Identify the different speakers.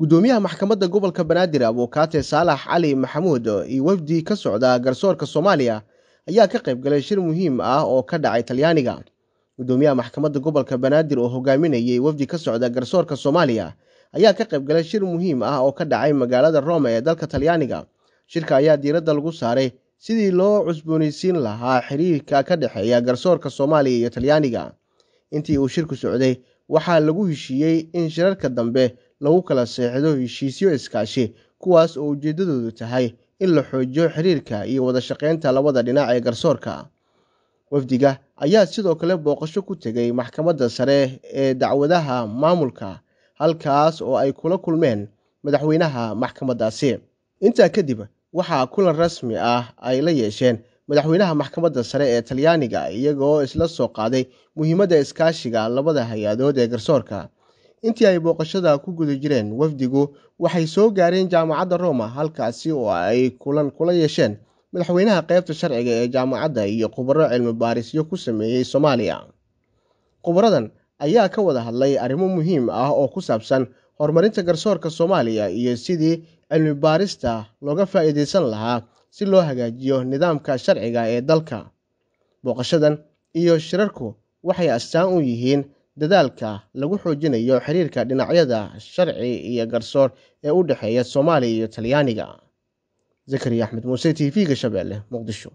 Speaker 1: gudoomiyaha maxkamadda gobolka banaadir abuukaate saalax cali maxamuud iyo wafdi ka socda garsoorka soomaaliya ayaa ka qayb galay shir muhiim ah oo ka dhacay talyaaniga guddoomiyaha maxkamadda gobolka banaadir oo hogaaminayay wafdi ka socda garsoorka soomaaliya ayaa ka qayb galay shir muhiim ah oo ka dhacay magaalada roma ee dalka talyaaniga shirka ayaa diiradda lagu saaray sidii loo cusboonaysiin lahaa xiriirka ka dhexeeya garsoorka soomaaliya iyo talyaaniga intii uu shirku socday waxaa lagu heshiiyey in shirarka dambe lagu kala seexdo heshiisyo iskaashi kuwaas oo ujeeddadoodu tahay in la xoojiyo xiriirka iyo wada shaqaynta labada dhinac ee garsoorka wafdiga ayaa sidoo kale booqasho ku tegay maxkamadda sare ee dacwadaha maamulka halkaas oo ay kula kulmeen madaxweynaha maxkamaddaasi intaa kadib waxaa kulan rasmi ah ay la yeesheen madaxweynaha maxkamadda sare ee talyaaniga iyagoo isla soo qaaday muhiimadda iskaashiga labada hay-adood ee garsoorka intii ay booqashada ku guda jireen wafdigu waxay soo gaareen jaamacadda roma halkaasi oo ay kulan kula yeesheen madaxweynaha qaybta sharciga ee jaamacadda iyo khubaro cilmi baarisyo ku sameeyey soomaaliya khubaradan ayaa ka wada hadlay arrimo muhiim ah oo ku saabsan horumarinta garsoorka soomaaliya iyo sidii cilmi baarista looga faa'iidaysan lahaa si loo hagaajiyo nidaamka sharciga ee dalka booqashadan iyo shirarku waxay astaan u yihiin dadaalka lagu xoojinayo xiriirka dhinacyada sharci iyo garsoor ee u dhexeeya soomaaliya iyo talyaaniga zakariya axmed muuse t v-ga shabeelle muqdisho